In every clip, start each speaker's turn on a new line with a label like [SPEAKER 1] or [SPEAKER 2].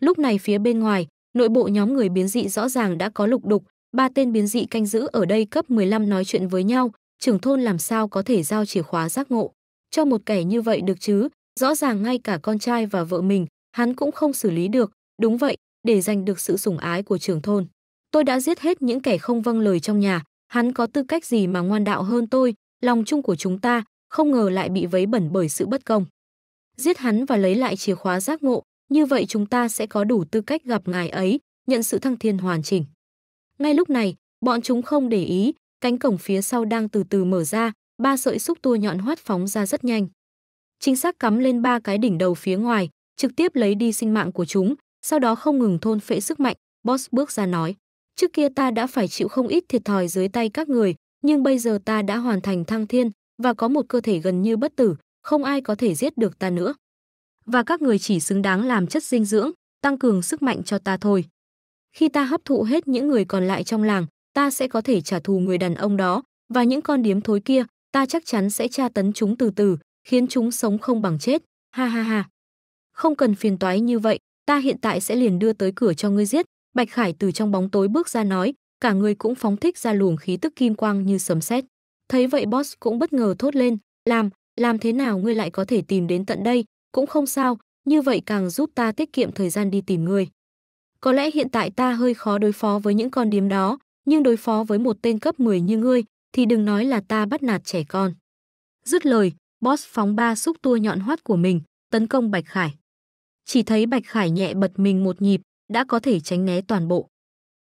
[SPEAKER 1] Lúc này phía bên ngoài, nội bộ nhóm người biến dị rõ ràng đã có lục đục, ba tên biến dị canh giữ ở đây cấp 15 nói chuyện với nhau, trưởng thôn làm sao có thể giao chìa khóa giác ngộ. Cho một kẻ như vậy được chứ, rõ ràng ngay cả con trai và vợ mình, hắn cũng không xử lý được, đúng vậy, để giành được sự sủng ái của trưởng thôn. Tôi đã giết hết những kẻ không vâng lời trong nhà, hắn có tư cách gì mà ngoan đạo hơn tôi, lòng chung của chúng ta, không ngờ lại bị vấy bẩn bởi sự bất công. Giết hắn và lấy lại chìa khóa giác ngộ, như vậy chúng ta sẽ có đủ tư cách gặp ngài ấy, nhận sự thăng thiên hoàn chỉnh. Ngay lúc này, bọn chúng không để ý, cánh cổng phía sau đang từ từ mở ra, ba sợi xúc tua nhọn hoắt phóng ra rất nhanh. Chính xác cắm lên ba cái đỉnh đầu phía ngoài, trực tiếp lấy đi sinh mạng của chúng, sau đó không ngừng thôn phệ sức mạnh, Boss bước ra nói. Trước kia ta đã phải chịu không ít thiệt thòi dưới tay các người, nhưng bây giờ ta đã hoàn thành thăng thiên và có một cơ thể gần như bất tử, không ai có thể giết được ta nữa và các người chỉ xứng đáng làm chất dinh dưỡng, tăng cường sức mạnh cho ta thôi. Khi ta hấp thụ hết những người còn lại trong làng, ta sẽ có thể trả thù người đàn ông đó và những con điếm thối kia, ta chắc chắn sẽ tra tấn chúng từ từ, khiến chúng sống không bằng chết. Ha ha ha. Không cần phiền toái như vậy, ta hiện tại sẽ liền đưa tới cửa cho ngươi giết. Bạch Khải từ trong bóng tối bước ra nói, cả người cũng phóng thích ra luồng khí tức kim quang như sấm sét. Thấy vậy Boss cũng bất ngờ thốt lên, làm, làm thế nào ngươi lại có thể tìm đến tận đây, cũng không sao, như vậy càng giúp ta tiết kiệm thời gian đi tìm ngươi. Có lẽ hiện tại ta hơi khó đối phó với những con điếm đó, nhưng đối phó với một tên cấp 10 như ngươi, thì đừng nói là ta bắt nạt trẻ con. Dứt lời, boss phóng ba xúc tua nhọn hoắt của mình, tấn công Bạch Khải. Chỉ thấy Bạch Khải nhẹ bật mình một nhịp, đã có thể tránh né toàn bộ.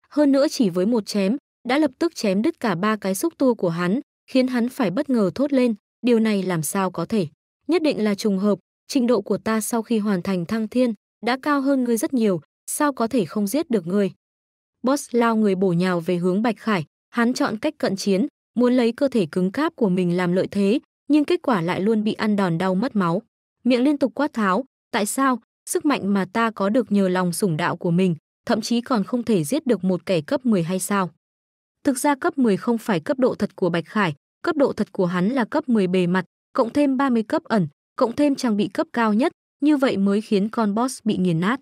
[SPEAKER 1] Hơn nữa chỉ với một chém, đã lập tức chém đứt cả ba cái xúc tua của hắn, khiến hắn phải bất ngờ thốt lên, điều này làm sao có thể. Nhất định là trùng hợp, trình độ của ta sau khi hoàn thành thăng thiên đã cao hơn ngươi rất nhiều, sao có thể không giết được ngươi? Boss lao người bổ nhào về hướng Bạch Khải, hắn chọn cách cận chiến, muốn lấy cơ thể cứng cáp của mình làm lợi thế, nhưng kết quả lại luôn bị ăn đòn đau mất máu. Miệng liên tục quát tháo, tại sao, sức mạnh mà ta có được nhờ lòng sủng đạo của mình, thậm chí còn không thể giết được một kẻ cấp 10 hay sao? Thực ra cấp 10 không phải cấp độ thật của Bạch Khải, cấp độ thật của hắn là cấp 10 bề mặt, cộng thêm 30 cấp ẩn, cộng thêm trang bị cấp cao nhất, như vậy mới khiến con boss bị nghiền nát.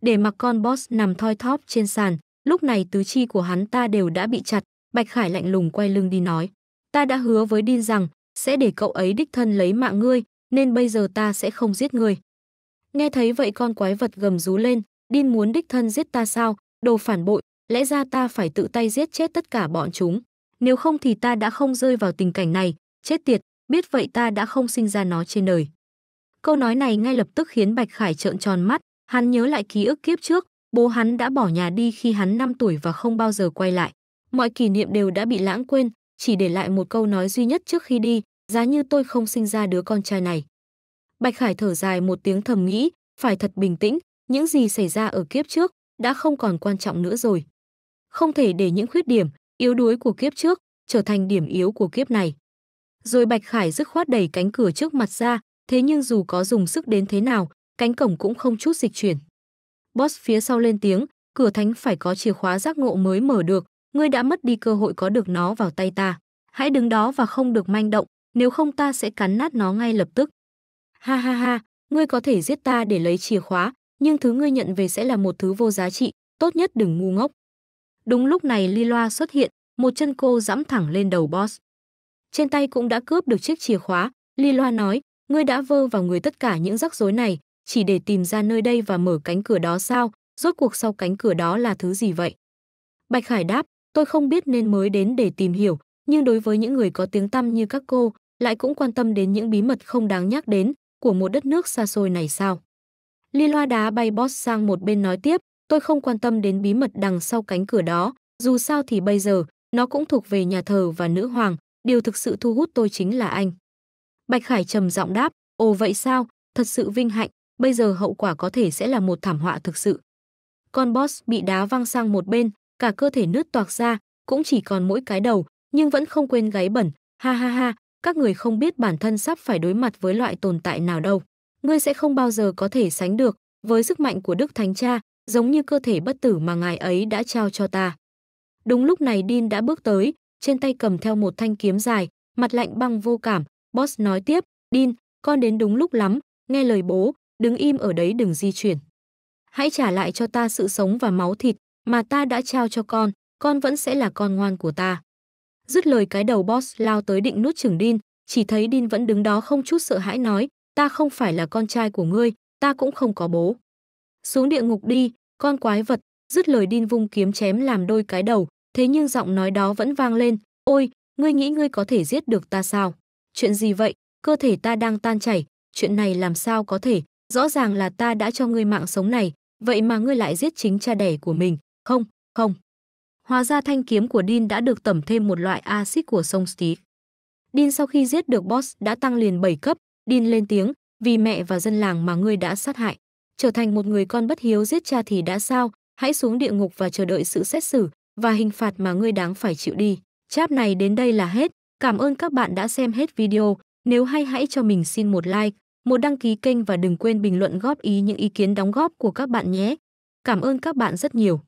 [SPEAKER 1] Để mặc con boss nằm thoi thóp trên sàn, lúc này tứ chi của hắn ta đều đã bị chặt, Bạch Khải lạnh lùng quay lưng đi nói. Ta đã hứa với Đin rằng, sẽ để cậu ấy đích thân lấy mạng ngươi, nên bây giờ ta sẽ không giết ngươi. Nghe thấy vậy con quái vật gầm rú lên, Đin muốn đích thân giết ta sao, đồ phản bội, lẽ ra ta phải tự tay giết chết tất cả bọn chúng. Nếu không thì ta đã không rơi vào tình cảnh này, chết tiệt, biết vậy ta đã không sinh ra nó trên đời. Câu nói này ngay lập tức khiến Bạch Khải trợn tròn mắt, hắn nhớ lại ký ức kiếp trước, bố hắn đã bỏ nhà đi khi hắn 5 tuổi và không bao giờ quay lại. Mọi kỷ niệm đều đã bị lãng quên, chỉ để lại một câu nói duy nhất trước khi đi, giá như tôi không sinh ra đứa con trai này. Bạch Khải thở dài một tiếng thầm nghĩ, phải thật bình tĩnh, những gì xảy ra ở kiếp trước đã không còn quan trọng nữa rồi. Không thể để những khuyết điểm, yếu đuối của kiếp trước trở thành điểm yếu của kiếp này. Rồi Bạch Khải dứt khoát đẩy cánh cửa trước mặt ra, thế nhưng dù có dùng sức đến thế nào, cánh cổng cũng không chút dịch chuyển. Boss phía sau lên tiếng, cửa thánh phải có chìa khóa giác ngộ mới mở được, ngươi đã mất đi cơ hội có được nó vào tay ta. Hãy đứng đó và không được manh động, nếu không ta sẽ cắn nát nó ngay lập tức. Ha ha ha, ngươi có thể giết ta để lấy chìa khóa, nhưng thứ ngươi nhận về sẽ là một thứ vô giá trị, tốt nhất đừng ngu ngốc. Đúng lúc này Ly Loa xuất hiện, một chân cô dẫm thẳng lên đầu boss trên tay cũng đã cướp được chiếc chìa khóa, Li Loa nói, ngươi đã vơ vào người tất cả những rắc rối này, chỉ để tìm ra nơi đây và mở cánh cửa đó sao, rốt cuộc sau cánh cửa đó là thứ gì vậy? Bạch Khải đáp, tôi không biết nên mới đến để tìm hiểu, nhưng đối với những người có tiếng tăm như các cô, lại cũng quan tâm đến những bí mật không đáng nhắc đến của một đất nước xa xôi này sao? Li Loa đá bay boss sang một bên nói tiếp, tôi không quan tâm đến bí mật đằng sau cánh cửa đó, dù sao thì bây giờ, nó cũng thuộc về nhà thờ và nữ hoàng, điều thực sự thu hút tôi chính là anh. Bạch Khải trầm giọng đáp, ồ vậy sao, thật sự vinh hạnh, bây giờ hậu quả có thể sẽ là một thảm họa thực sự. Con boss bị đá văng sang một bên, cả cơ thể nứt toạc ra, cũng chỉ còn mỗi cái đầu, nhưng vẫn không quên gáy bẩn, ha ha ha, các người không biết bản thân sắp phải đối mặt với loại tồn tại nào đâu. Ngươi sẽ không bao giờ có thể sánh được, với sức mạnh của Đức Thánh Cha, giống như cơ thể bất tử mà ngài ấy đã trao cho ta. Đúng lúc này Dean đã bước tới, trên tay cầm theo một thanh kiếm dài, mặt lạnh băng vô cảm, Boss nói tiếp, Đin, con đến đúng lúc lắm, nghe lời bố, đứng im ở đấy đừng di chuyển. Hãy trả lại cho ta sự sống và máu thịt mà ta đã trao cho con, con vẫn sẽ là con ngoan của ta. Dứt lời cái đầu Boss lao tới định nút chừng Đin, chỉ thấy Đin vẫn đứng đó không chút sợ hãi nói, ta không phải là con trai của ngươi, ta cũng không có bố. Xuống địa ngục đi, con quái vật, dứt lời Đin vung kiếm chém làm đôi cái đầu, Thế nhưng giọng nói đó vẫn vang lên, ôi, ngươi nghĩ ngươi có thể giết được ta sao? Chuyện gì vậy? Cơ thể ta đang tan chảy, chuyện này làm sao có thể? Rõ ràng là ta đã cho ngươi mạng sống này, vậy mà ngươi lại giết chính cha đẻ của mình. Không, không. Hóa ra thanh kiếm của Dean đã được tẩm thêm một loại axit của sông Steve. Dean sau khi giết được boss đã tăng liền 7 cấp, Dean lên tiếng, vì mẹ và dân làng mà ngươi đã sát hại. Trở thành một người con bất hiếu giết cha thì đã sao, hãy xuống địa ngục và chờ đợi sự xét xử, và hình phạt mà ngươi đáng phải chịu đi. Cháp này đến đây là hết. Cảm ơn các bạn đã xem hết video. Nếu hay hãy cho mình xin một like, một đăng ký kênh và đừng quên bình luận góp ý những ý kiến đóng góp của các bạn nhé. Cảm ơn các bạn rất nhiều.